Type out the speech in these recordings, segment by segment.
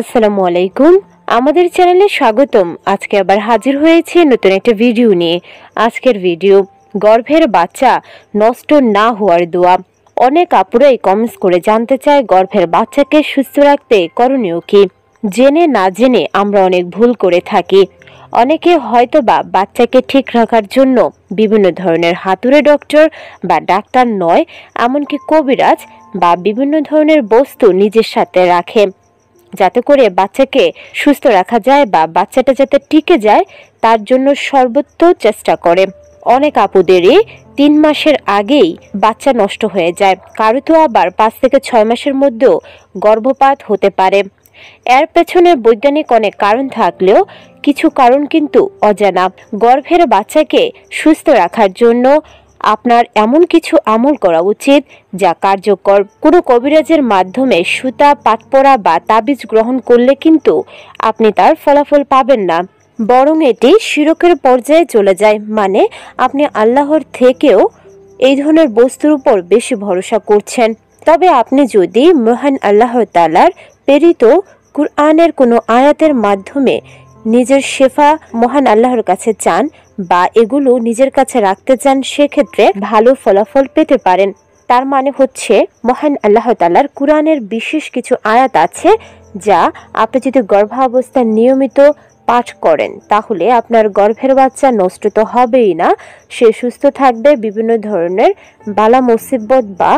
আসসালামু আলাইকুম আমাদের চ্যানেলে স্বাগতম আজকে আবার হাজির হয়েছে নতুন একটা ভিডিও নিয়ে আজকের ভিডিও গর্ভের বাচ্চা নষ্ট না হওয়ার দোয়া অনেক আপুরাই কমেন্টস করে জানতে চায় গর্ভের বাচ্চাকে সুস্থ রাখতে করণীয় কি জেনে না জেনে আমরা অনেক ভুল করে থাকি অনেকে হয়তো বা বাচ্চাকে ঠিক রাখার জন্য বিভিন্ন ধরনের হাতুড়ে ডক্টর বা ডাক্তার নয় এমনকি কবিরাজ বা বিভিন্ন ধরনের বস্তু নিজের সাথে রাখে যাতে করে বাচ্চাকে সুস্থ রাখা যায় বা বাচ্চাটা যাতে টিকে যায় তার জন্য সর্বোচ্চ চেষ্টা করে অনেক আপুদেরই তিন মাসের আগেই বাচ্চা নষ্ট হয়ে যায় কারো তো আবার পাঁচ থেকে ছয় মাসের মধ্যেও গর্ভপাত হতে পারে এর পেছনে বৈজ্ঞানিক অনেক কারণ থাকলেও কিছু কারণ কিন্তু অজানা গর্ভের বাচ্চাকে সুস্থ রাখার জন্য আপনার এমন কিছু আমল করা উচিত যা কার্যকর কোনো কবিরাজের মাধ্যমে সুতা পাতপড়া বা তাবিজ গ্রহণ করলে কিন্তু আপনি তার ফলাফল পাবেন না বরং এটি শিরকের পর্যায়ে চলে যায় মানে আপনি আল্লাহর থেকেও এই ধরনের বস্তুর উপর বেশি ভরসা করছেন তবে আপনি যদি মহান আল্লাহ তালার প্রেরিত কুরআনের কোনো আয়াতের মাধ্যমে নিজের শেফা মহান আল্লাহর কাছে চান বা এগুলো নিজের কাছে রাখতে চান সেক্ষেত্রে ভালো ফলাফল পেতে পারেন তার মানে হচ্ছে মহান আল্লাহ তালার কোরআনের বিশেষ কিছু আয়াত আছে যা আপনি যদি গর্ভাবস্থায় নিয়মিত পাঠ করেন তাহলে আপনার গর্ভের বাচ্চা নষ্ট তো হবেই না সে সুস্থ থাকবে বিভিন্ন ধরনের বালা মুসিব্বত বা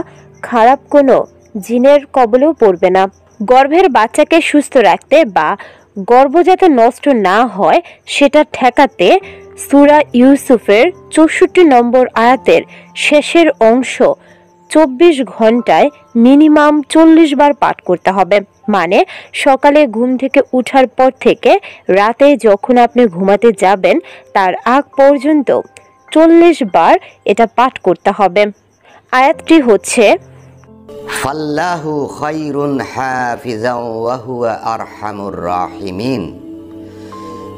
খারাপ কোনো জিনের কবলেও পড়বে না গর্ভের বাচ্চাকে সুস্থ রাখতে বা গর্ভ যাতে নষ্ট না হয় সেটা ঠেকাতে সুরা ইউসুফের চৌষট্টি নম্বর আয়াতের শেষের অংশ চব্বিশ ঘন্টায় মিনিমাম চল্লিশ বার পাঠ করতে হবে মানে সকালে ঘুম থেকে উঠার পর থেকে রাতে যখন আপনি ঘুমাতে যাবেন তার আগ পর্যন্ত চল্লিশ বার এটা পাঠ করতে হবে আয়াতটি হচ্ছে ফাল্লাহু খায়রুন হাফিজাও ওয়া হুয়া আরহামুর রাহিমিন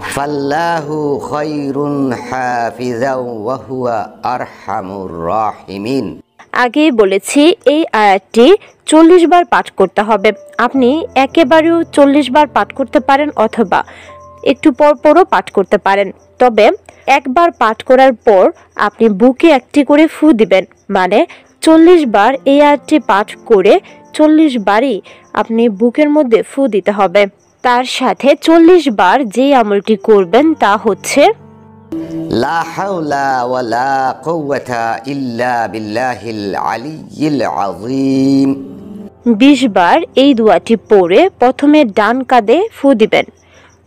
আগে বলেছি এই আয়াতটি চল্লিশ বার পাঠ করতে হবে আপনি একেবারেও চল্লিশ বার পাঠ করতে পারেন অথবা একটু পর পরও পাঠ করতে পারেন তবে একবার পাঠ করার পর আপনি বুকে একটি করে ফু দিবেন মানে চল্লিশ বার এই আয়াতটি পাঠ করে চল্লিশ বারই আপনি বুকের মধ্যে ফু দিতে হবে তার সাথে চল্লিশ বার যে আমলটি করবেন তা হচ্ছে বিশ বার এই দোয়াটি পড়ে প্রথমে ডান কাঁধে ফু দিবেন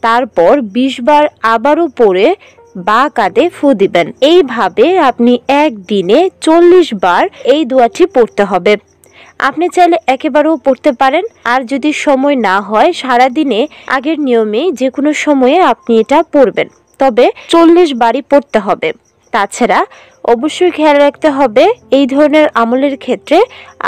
তারপর বিশ বার আবারও পড়ে বা কাঁধে ফু দিবেন এইভাবে আপনি একদিনে চল্লিশ বার এই দোয়াটি পড়তে হবে আপনি চাইলে একেবারেও পড়তে পারেন আর যদি সময় না হয় সারাদিনে আগের নিয়মে যে কোনো সময়ে আপনি এটা পড়বেন তবে চল্লিশ বাড়ি পড়তে হবে তাছাড়া অবশ্যই খেয়াল রাখতে হবে এই ধরনের আমলের ক্ষেত্রে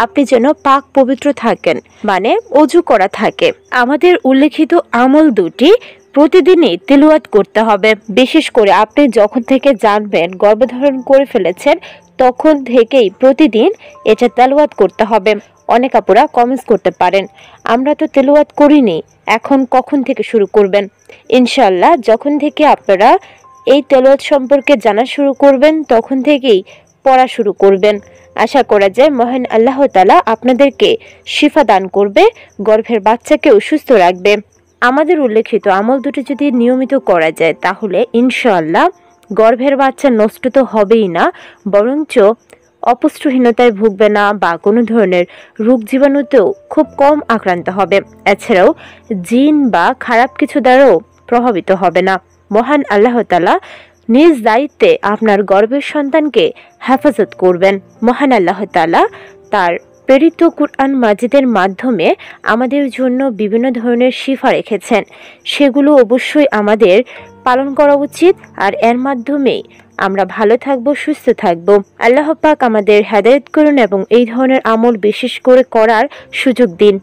আপনি যেন পাক পবিত্র থাকেন মানে অজু করা থাকে আমাদের উল্লেখিত আমল দুটি প্রতিদিনই তেলুয়াত করতে হবে বিশেষ করে আপনি যখন থেকে জানবেন গর্ভধারণ করে ফেলেছেন তখন থেকেই প্রতিদিন এটা তেলোয়াত করতে হবে অনেক আপুরা কমেন্টস করতে পারেন আমরা তো তেলোয়াত করিনি এখন কখন থেকে শুরু করবেন ইনশাল্লাহ যখন থেকে আপনারা এই তেলোয়াত সম্পর্কে জানা শুরু করবেন তখন থেকেই পড়া শুরু করবেন আশা করা যায় মহান আল্লাহ তালা আপনাদেরকে শিফা দান করবে গর্ভের বাচ্চাকেও সুস্থ রাখবে আমাদের উল্লেখিত আমল দুটি যদি নিয়মিত করা যায় তাহলে ইনশাল্লাহ গর্ভের বাচ্চা নষ্ট তো হবেই না বরঞ্চ অপুষ্টহীনতায় ভুগবে না বা কোনো ধরনের রোগ জীবাণুতেও খুব কম আক্রান্ত হবে এছাড়াও জিন বা খারাপ কিছু দ্বারাও প্রভাবিত হবে না মহান আল্লাহ তালা নিজ দায়িত্বে আপনার গর্বের সন্তানকে হেফাজত করবেন মহান আল্লাহ তালা তার প্রেরিত কুরআন মাজিদের মাধ্যমে আমাদের জন্য বিভিন্ন ধরনের শিফা রেখেছেন সেগুলো অবশ্যই আমাদের পালন করা উচিত আর এর মাধ্যমেই আমরা ভালো থাকব সুস্থ থাকব আল্লাহ পাক আমাদের হেদায়ত করুন এবং এই ধরনের আমল বিশেষ করে করার সুযোগ দিন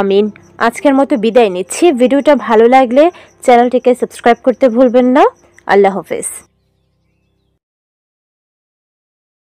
আমিন আজকের মতো বিদায় নিচ্ছি ভিডিওটা ভালো লাগলে চ্যানেলটিকে সাবস্ক্রাইব করতে ভুলবেন না আল্লাহ হাফেজ